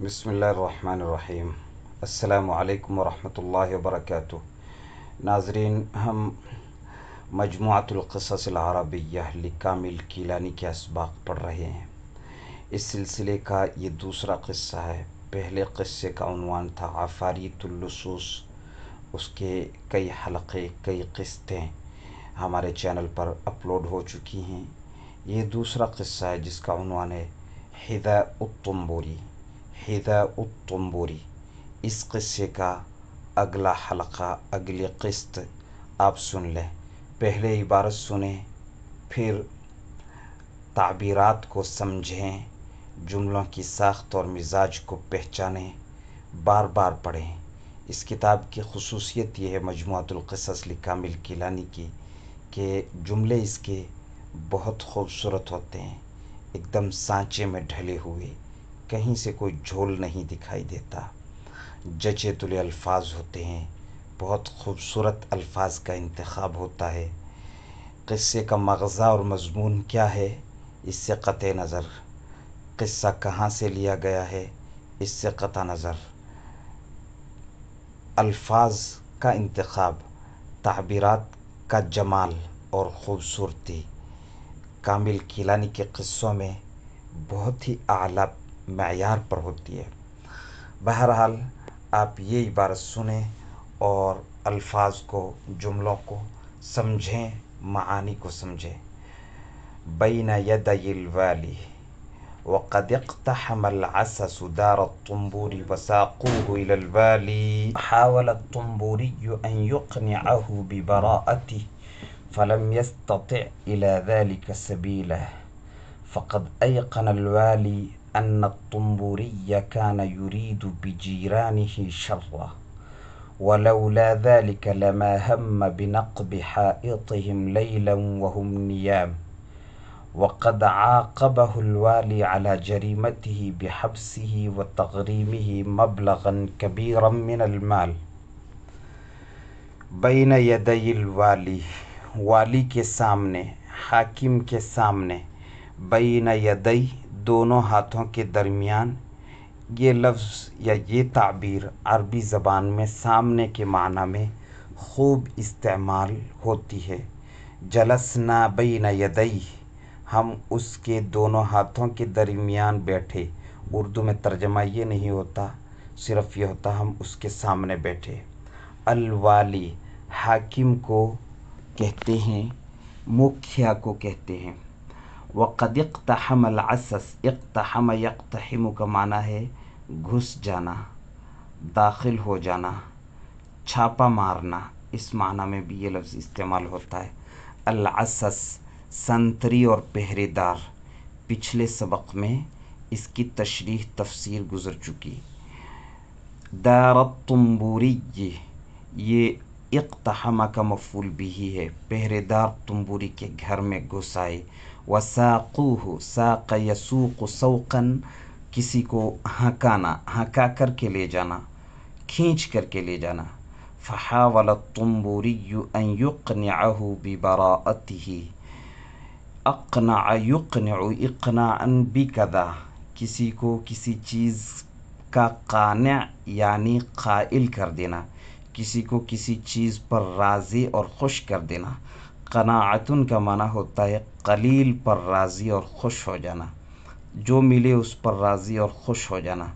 بسم اللہ الرحمن الرحیم السلام علیکم ورحمۃ اللہ وبرکاتہ ناظرین ہم مجموعات القصص العربیہ لکامل کیلانی کے اسباق پڑھ رہے ہیں اس سلسلے کا یہ دوسرا قصہ ہے پہلے قصے کا عنوان تھا عفاریت اللصوص اس کے کئی حلقے کئی قسطیں ہمارے چینل پر اپلوڈ ہو چکی ہیں یہ دوسرا قصہ ہے جس کا عنوان ہے ہدا التمبوری حدا التنبوری اس قصے کا اگلا حلقہ اگلی قسط آپ سن لیں پہلے عبارت سنیں پھر تعبیرات کو سمجھیں جملوں کی ساخت اور مزاج کو پہچانیں بار بار پڑھیں اس کتاب کی خصوصیت یہ ہے مجموعہ القصلی کامل کیلانی کی کہ جملے اس کے بہت خوبصورت ہوتے ہیں ایک دم سانچے میں ڈھلے ہوئے کہیں سے کوئی جھول نہیں دکھائی دیتا جچے تلے الفاظ ہوتے ہیں بہت خوبصورت الفاظ کا انتخاب ہوتا ہے قصے کا مغزہ اور مضمون کیا ہے اس سے قطع نظر قصہ کہاں سے لیا گیا ہے اس سے قطع نظر الفاظ کا انتخاب تعبیرات کا جمال اور خوبصورتی کامل کیلانی کے قصوں میں بہت ہی اعلیٰ پر ہوتی ہے بہرحال آپ یہ عبارت سنیں اور الفاظ کو جملوں کو سمجھیں معانی کو سمجھیں بین یدی الوالی وقد اقتحم العسس دار الطنبور وساقوه إلى الوالي حاول الطنبوري أن يقنعه ببراءته فلم يستطع إلى ذلك سبيله فقد أيقن الوالي أن الطنبوري كان يريد بجيرانه شرا ولولا ذلك لما هم بنقب حائطهم ليلا وهم نيام وقد عاقبه الوالي على جريمته بحبسه وتغريمه مبلغا كبيرا من المال بين يدي الوالي والي كسامنه حاكم كسامنه بین یدئی دونوں ہاتھوں کے درمیان یہ لفظ یا یہ تعبیر عربی زبان میں سامنے کے معنی میں خوب استعمال ہوتی ہے جلسنا بین یدئی ہم اس کے دونوں ہاتھوں کے درمیان بیٹھے اردو میں ترجمہ یہ نہیں ہوتا صرف یہ ہوتا ہم اس کے سامنے بیٹھے الوالی حاکم کو کہتے ہیں مکھیا کو کہتے ہیں وقد اقتحم العسس اقتحم یکتحم کا معنی ہے گھس جانا داخل ہو جانا چھاپا مارنا اس معنی میں بھی یہ لفظ استعمال ہوتا ہے العسس سنتری اور پہرے دار پچھلے سبق میں اس کی تشریح تفسیر گزر چکی دارت تمبوری یہ یہ کا مفول بھی ہی ہے پہرے دار تمبوری کے گھر میں گھس آئے وساقوه ساق يسوق سوقا کسی کو ہکانا ہکا کر کے لے جانا کھینچ کر کے لے جانا فحاول الطنبوري ان يقنعه ببراءته اقنع يقنع اقناعا بكذا کسی کو کسی چیز کا قانع یعنی قائل کر دینا کسی کو کسی چیز پر راضی اور خوش کر دینا قناعتن کا معنی ہوتا ہے قلیل پر راضی اور خوش ہو جانا جو ملے اس پر راضی اور خوش ہو جانا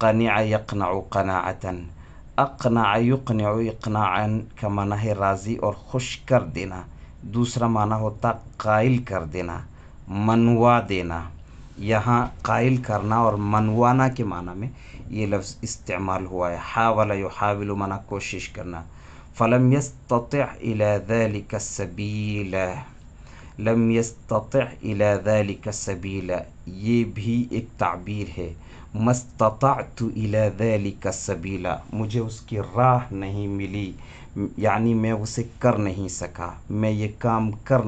قنع یقنع قناعتن اقنع یقنع عقن کا معنی ہے راضی اور خوش کر دینا دوسرا معنی ہوتا قائل کر دینا منوا دینا یہاں قائل کرنا اور منوانا کے معنی میں یہ لفظ استعمال ہوا ہے حاول یحاول منع کوشش کرنا فلم يستطع إلى ذلك السبيل لم يستطع إلى ذلك السبيل یہ التعبير هي ما استطعت إلى ذلك السبيل مجھے راه کی راہ يعني میں اسے کر نہیں سکا میں یہ کام کر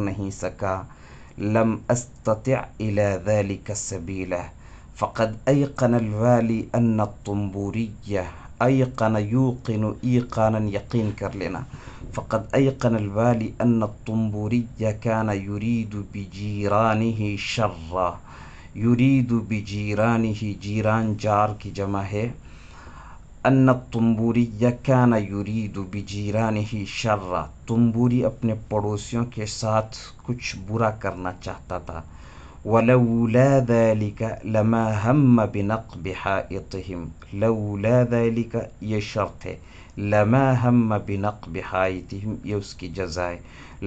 لم استطع إلى ذلك السبيل فقد أيقن الوالي أن الطنبورية ایقن یوقن ایقانا یقین کر لینا فقد ایقن الوالی ان الطنبوری کان یرید دو شر یرید شرّہ جیران جار کی جمع ہے ان یانہ یور یرید بی شر رانی تمبوری اپنے پڑوسیوں کے ساتھ کچھ برا کرنا چاہتا تھا ولولا ذلك لما هم بنقب حائطهم لولا ذلك يشرط لما هم بنقب حائطهم ये उसकी जजा है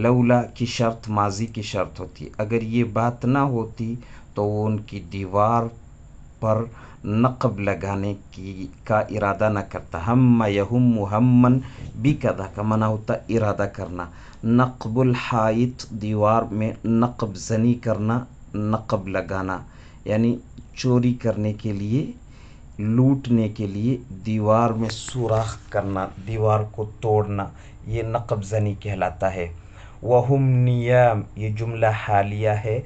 लौला की शर्त माजी की शर्त होती अगर ये बात ना होती तो वो उनकी दीवार पर नकब लगाने की का इरादा न करता हम यहम मुहम्मन भी कदा का मना होता इरादा करना नकबुल हाइट दीवार में नकब जनी करना نقب لگانا یعنی چوری کرنے کے لیے لوٹنے کے لیے دیوار میں سوراخ کرنا دیوار کو توڑنا یہ نقب زنی کہلاتا ہے وہم نیام یہ جملہ حالیہ ہے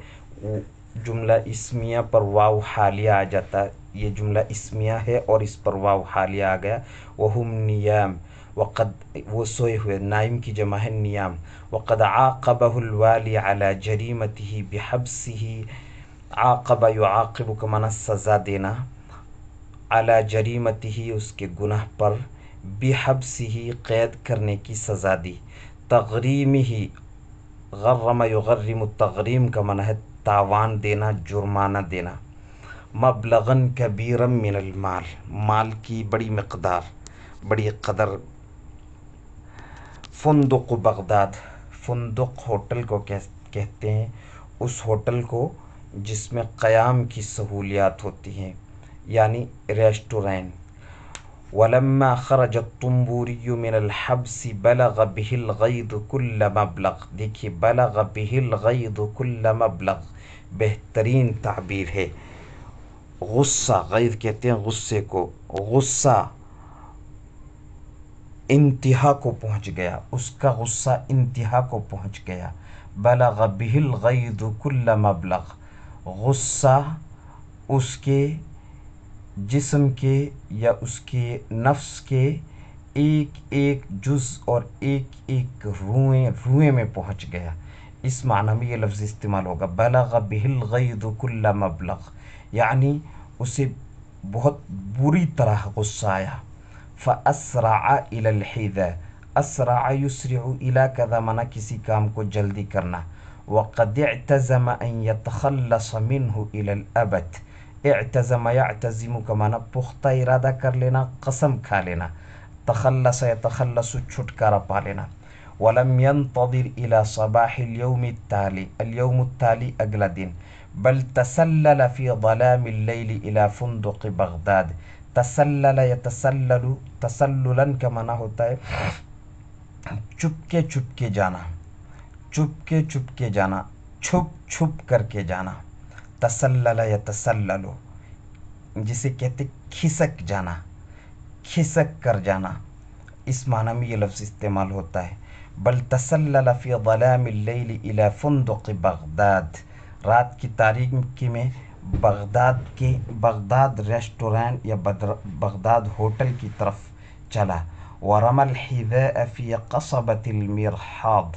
جملہ اسمیہ پر واو حالیہ آ جاتا ہے یہ جملہ اسمیہ ہے اور اس پر واو حالیہ آ گیا نیام نیام وقد وہ سوئے ہوئے نائم کی ہے نیام وقد عاقبہ الوالی علی علا بحبسہ بے یعاقب کا آقبۂ منع سزا دینا الا جریمتی اس کے گناہ پر بحبس ہی قید کرنے کی سزا دی تغریم ہی غرم یغرم تغریم کا منع ہے تاوان دینا جرمانہ دینا مبلغن کبیرم من المال مال کی بڑی مقدار بڑی قدر فندق بغداد فندق ہوٹل کو کہتے ہیں اس ہوٹل کو جس میں قیام کی سہولیات ہوتی ہیں یعنی ریسٹورین ولما خرج الطنبوری من الحبس بلغ به الغیض كل کل مبلغ دیکھیے به الغیض کل مبلغ بہترین تعبیر ہے غصہ غیظ کہتے ہیں غصے کو غصہ انتہا کو پہنچ گیا اس کا غصہ انتہا کو پہنچ گیا بلغ غب ہل کل مبلغ غصہ اس کے جسم کے یا اس کے نفس کے ایک ایک جز اور ایک ایک روئیں روئیں میں پہنچ گیا اس معنی میں یہ لفظ استعمال ہوگا بلغ غب ہلغی کل مبلغ یعنی اسے بہت بری طرح غصہ آیا فأسرع إلى الحذاء أسرع يسرع إلى كذا مناكسي كامكو جلدي كرنا وقد اعتزم أن يتخلص منه إلى الأبد اعتزم يعتزم كما بخت إرادة كر لنا قسم كالنا تخلص يتخلص چھٹکارا پالنا ولم ينتظر إلى صباح اليوم التالي اليوم التالي أجل بل تسلل في ظلام الليل إلى فندق بغداد تسلل یا تسلل تسل کا معنی ہوتا ہے چپ کے چھپ کے جانا چپ کے چپ کے جانا چھپ چھپ کر کے جانا تسلل یا تسلل جسے کہتے کھسک جانا کھسک کر جانا اس معنی میں یہ لفظ استعمال ہوتا ہے بل تسلل فی ظلام اللیل الى فندق بغداد رات کی تاریخ کی میں بغداد کے بغداد ریسٹورینٹ یا بدر بغداد ہوٹل کی طرف چلا ورم الحذاء فی قصبۃ المرحاض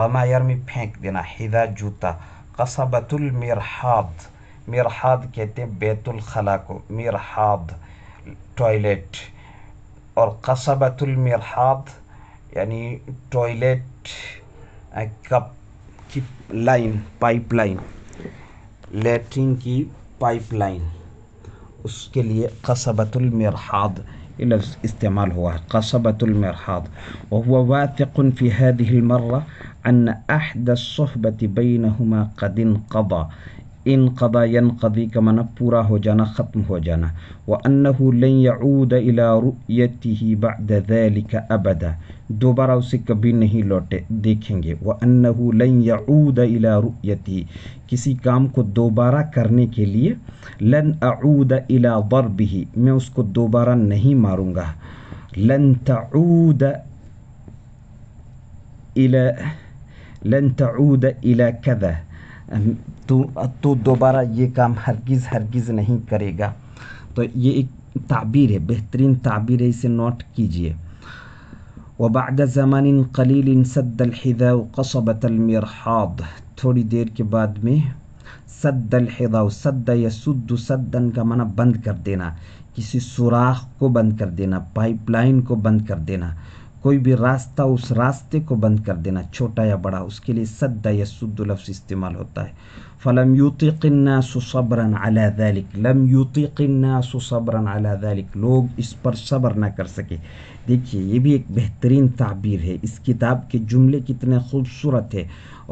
رما یرمی پھینک دینا حذاء جوتا قصبة المرحاض مرحاض کہتے ہیں بیت الخلا کو مرحاض ٹوائلٹ اور قصبۃ المرحاض یعنی ٹوائلٹ کپ کی لائن پائپ لائن लेटरिन की पाइपलाइन उसके लिए कसबतुलमरहाद لفظ استعمال هو قصبة المرحاض وهو واثق في هذه المرة أن أحد الصحبة بينهما قد انقضى انقضى ينقضي كما پورا ہو جانا ختم ہو جانا وأنه لن يعود إلى رؤيته بعد ذلك أبدا دوبارہ اسے کبھی نہیں لوٹے دیکھیں گے وہ ان لن یا اود الا رو کسی کام کو دوبارہ کرنے کے لیے لن اعود الا ضربه میں اس کو دوبارہ نہیں ماروں گا لن الى الا تعود الى الاق تو تو دوبارہ یہ کام ہرگز ہرگز نہیں کرے گا تو یہ ایک تعبیر ہے بہترین تعبیر ہے اسے نوٹ کیجئے و باغ زمانقلیل صد الحدا المرحاض تھوڑی دیر کے بعد میں سد الحدا سد یا سد و صداََََََََََََ کا معنی بند کر دینا کسی سوراخ کو بند کر دینا پائپ لائن کو بند کر دینا کوئی بھی راستہ اس راستے کو بند کر دینا چھوٹا یا بڑا اس کے لیے سد یا سد لفظ استعمال ہوتا ہے فلم یوتی الناس صبرا على ذلك لم یوتی الناس صبرا على ذلك لوگ اس پر صبر نہ کر سکے دیکھیے یہ بھی ایک بہترین تعبیر ہے اس کتاب کے جملے کتنے خوبصورت ہے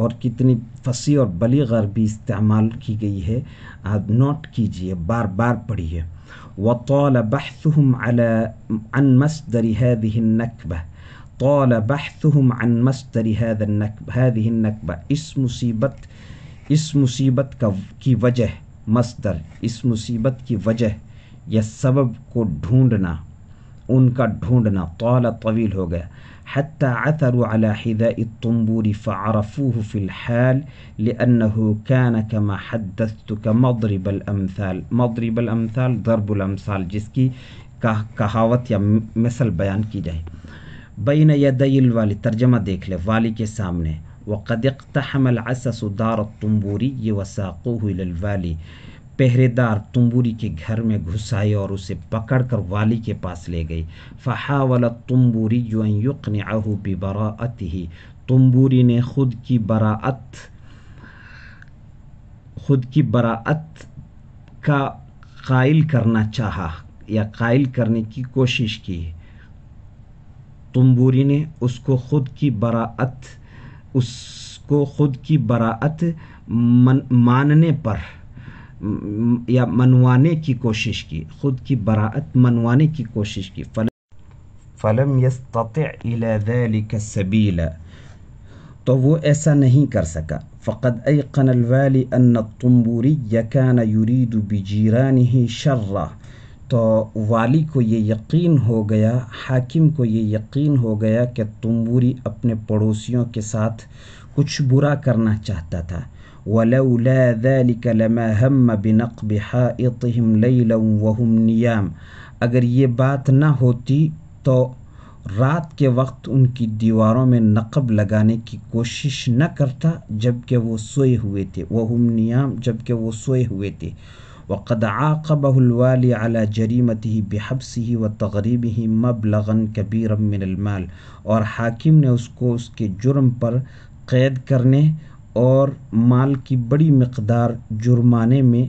اور کتنی فصیح اور بلیغ عربی استعمال کی گئی ہے آپ نوٹ کیجئے بار بار پڑھیے وطال بحثهم على عن مصدر هذه النكبه طال بحثهم عن مصدر هذا مس هذه النكبه اس مصیبت اس مصیبت کا کی وجہ مصدر اس مصیبت کی وجہ یا سبب کو ڈھونڈنا ان کا ڈھونڈنا قعلیٰ طویل ہو گیا فعرفوه اطروید الحال لأنه حد كما حدثتك مضرب مودری بل امسال ضرب المسال جس کی کہاوت یا مثل بیان کی جائے بین یا الوالی والی ترجمہ دیکھ لے والی کے سامنے وقد اقتحم العسس دار و وساقوه یہ وساقو پہرے دار تمبوری کے گھر میں گھسائے اور اسے پکڑ کر والی کے پاس لے گئی فحاول تمبوری جو براعت ہی تمبوری نے خود کی براعت خود کی براعت کا قائل کرنا چاہا یا قائل کرنے کی کوشش کی تمبوری نے اس کو خود کی براعت اس کو خود کی براعت ماننے پر یا منوانے کی کوشش کی خود کی براعت منوانے کی کوشش کی فلم فلم السبيل تو وہ ایسا نہیں کر سکا فقد عن الویلی ان یقین كان يريد بجيرانه شرح تو والی کو یہ یقین ہو گیا حاکم کو یہ یقین ہو گیا کہ تمبوری اپنے پڑوسیوں کے ساتھ کچھ برا کرنا چاہتا تھا ذَلِكَ لَمَا هَمَّ بِنَقْبِ حَائِطِهِمْ لَيْلًا وَهُمْ وحمیام اگر یہ بات نہ ہوتی تو رات کے وقت ان کی دیواروں میں نقب لگانے کی کوشش نہ کرتا جبکہ وہ سوئے ہوئے تھے وہ نیام جب کہ وہ سوئے ہوئے تھے وقد عاقبه الوالي على جریمته بحبسه وتغریبه مبلغا كبيرا من المال اور حاکم نے اس کو اس کے جرم پر قید کرنے اور مال کی بڑی مقدار جرمانے میں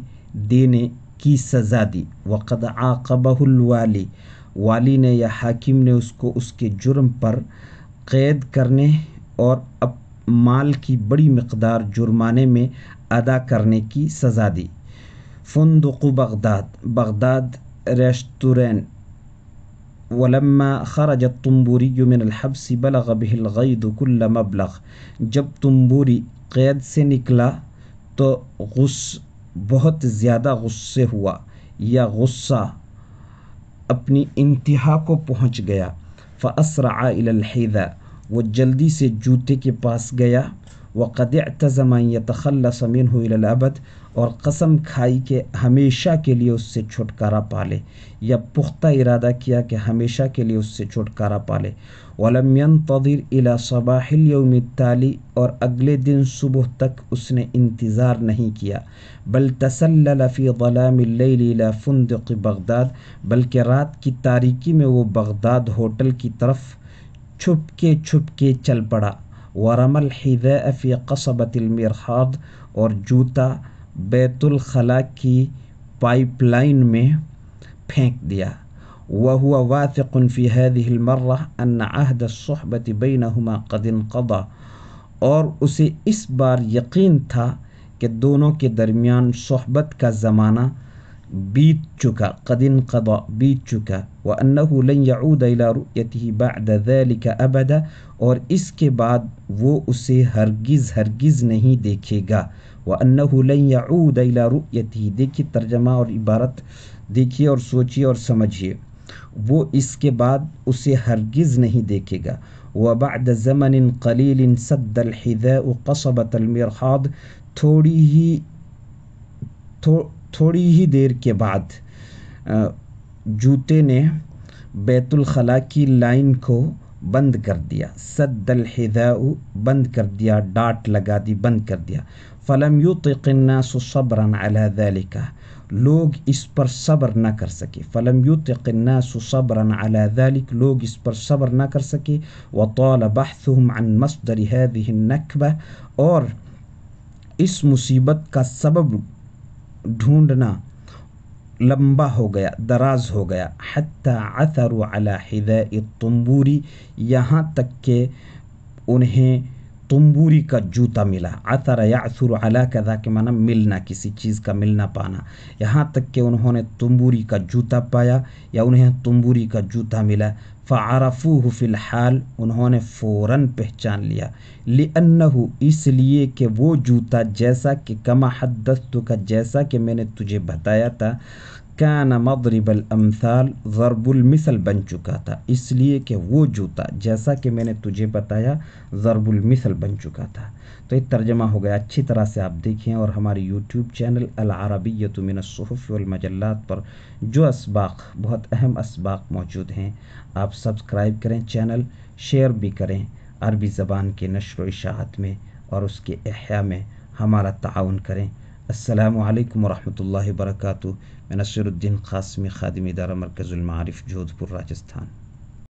دینے کی سزا دی وقد عاقبه الوالی والی نے یا حاکم نے اس کو اس کے جرم پر قید کرنے اور اب مال کی بڑی مقدار جرمانے میں ادا کرنے کی سزا دی فندق بغداد بغداد ريستوران ولما خرج الطنبوري من الحبس بلغ به الغيض كل مبلغ جب طنبوري قياد سے نکلا تو غص بہت زیادہ غصے ہوا یا غصہ اپنی انتہا کو پہنچ گیا فأسرع إلى الحذاء وہ جلدی سے جوتے کے پاس گیا وقد اعتزم ان يتخلص منه إلى الأبد اور قسم کھائی کہ ہمیشہ کے لیے اس سے چھٹکارا پالے یا پختہ ارادہ کیا کہ ہمیشہ کے لیے اس سے چھٹکارا پالے علم صباح یوم تالی اور اگلے دن صبح تک اس نے انتظار نہیں کیا بل تسلفی غلام اللہ فندق بغداد بلکہ رات کی تاریکی میں وہ بغداد ہوٹل کی طرف چھپ کے چھپ کے چل پڑا ورم فی قصبۃ المرحاد اور جوتا بیت الخلا کی پائپ لائن میں پھینک دیا وهو واثق في هذه المرة أن عهد الصحبة بينهما قد انقضى اور اسے اس بار یقین تھا کہ دونوں کے درمیان صحبت کا زمانہ بیت چکا قد انقضى بیت چکا وأنه لن يعود إلى رؤيته بعد ذلك أبدا اور اس کے بعد وہ اسے ہرگز ہرگز نہیں دیکھے گا وہ لن يعود الى رؤيته دیکھیے ترجمہ اور عبارت دیکھیے اور سوچیے اور سمجھیے وہ اس کے بعد اسے ہرگز نہیں دیکھے گا وبعد زمن قلیل ان سد الحذاء اقصب المرحاض تھوڑی ہی تھوڑی ہی دیر کے بعد جوتے نے بیت الخلاء کی لائن کو بند کر دیا سد الحذاء بند کر دیا ڈاٹ لگا دی بند کر دیا فلم يطق الناس صبرا على ذلك لوگ اس پر صبر نہ کر سکے فلم يطق الناس صبرا على ذلك لوگ اس پر صبر نہ کر سکے وطال بحثهم عن مصدر هذه النكبة اور اس مصیبت کا سبب ڈھونڈنا لمبا ہو گیا دراز ہو گیا حتى عثروا على حذاء الطنبوري یہاں تک کہ انہیں تمبوری کا جوتا ملا آتا یعثر علا کذا کے معنی ملنا کسی چیز کا ملنا پانا یہاں تک کہ انہوں نے تمبوری کا جوتا پایا یا انہیں تمبوری کا جوتا ملا فعرفوہ فی الحال انہوں نے فوراً پہچان لیا لن اس لیے کہ وہ جوتا جیسا کہ کما حد کا جیسا کہ میں نے تجھے بتایا تھا کان مضرب الامثال ضرب المثل بن چکا تھا اس لیے کہ وہ جوتا جیسا کہ میں نے تجھے بتایا ضرب المثل بن چکا تھا تو ایک ترجمہ ہو گیا اچھی طرح سے آپ دیکھیں اور ہماری یوٹیوب چینل العربیت من الصحف والمجلات پر جو اسباق بہت اہم اسباق موجود ہیں آپ سبسکرائب کریں چینل شیئر بھی کریں عربی زبان کے نشر و اشاعت میں اور اس کے احیاء میں ہمارا تعاون کریں السلام علیکم ورحمۃ اللہ وبرکاتہ میں الدین قاسمی خادمی ادارہ مرکز المعارف جودھ پور راجستھان